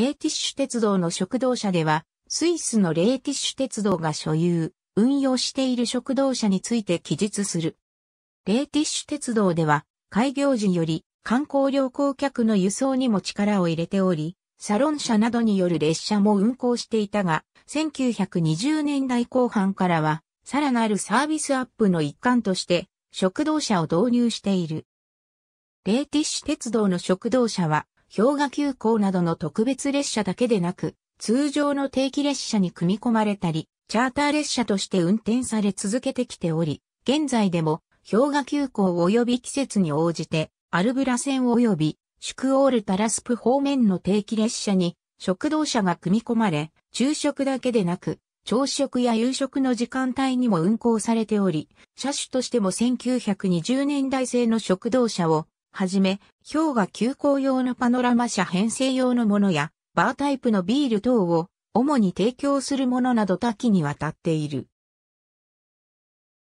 レーティッシュ鉄道の食堂車では、スイスのレーティッシュ鉄道が所有、運用している食堂車について記述する。レーティッシュ鉄道では、開業時より観光旅行客の輸送にも力を入れており、サロン車などによる列車も運行していたが、1920年代後半からは、さらなるサービスアップの一環として、食堂車を導入している。レーティッシュ鉄道の食堂車は、氷河急行などの特別列車だけでなく、通常の定期列車に組み込まれたり、チャーター列車として運転され続けてきており、現在でも氷河急行及び季節に応じて、アルブラ線及びシュクオールタラスプ方面の定期列車に食堂車が組み込まれ、昼食だけでなく、朝食や夕食の時間帯にも運行されており、車種としても1920年代製の食堂車をはじめ、氷河急行用のパノラマ車編成用のものや、バータイプのビール等を主に提供するものなど多岐にわたっている。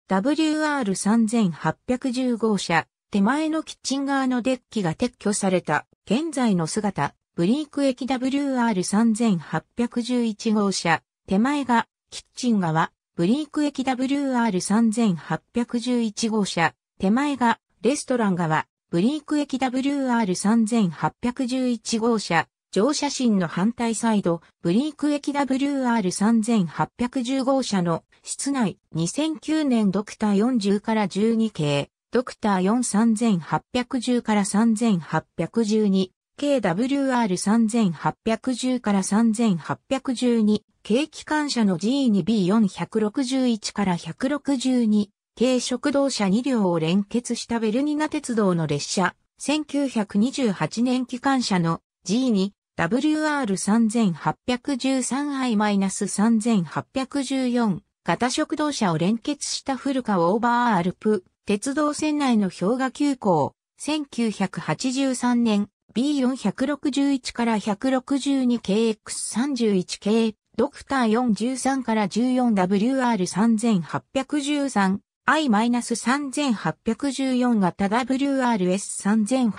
WR3810 号車、手前のキッチン側のデッキが撤去された、現在の姿、ブリーク駅 WR3811 号車、手前が、キッチン側、ブリーク駅 WR3811 号車、手前が、レストラン側、ブリーク駅 WR3811 号車、乗車進の反対サイド、ブリーク駅 WR3810 号車の室内、2009年ドクター40から12系、ドクター43810から3812、KWR3810 から3812、軽機関車の G2B461 から162、軽食堂車2両を連結したベルニナ鉄道の列車、1928年機関車の G2、WR3813i-3814 型食堂車を連結した古川オーバーアルプ、鉄道線内の氷河急行、1983年 B461 から 162KX31K、ドクター413から 14WR3813 I-3814 型 WRS3814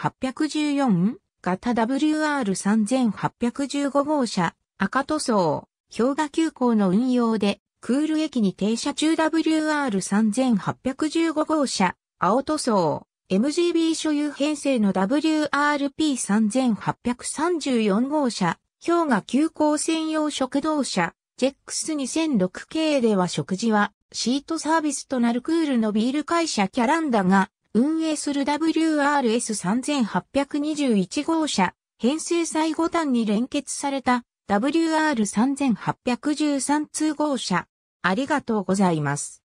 型 WR3815 号車赤塗装氷河急行の運用でクール駅に停車中 WR3815 号車青塗装 MGB 所有編成の WRP3834 号車氷河急行専用食堂車 JEX2006 系では食事はシートサービスとなるクールのビール会社キャランダが運営する WRS3821 号車、編成最後端に連結された WR3813 通号車。ありがとうございます。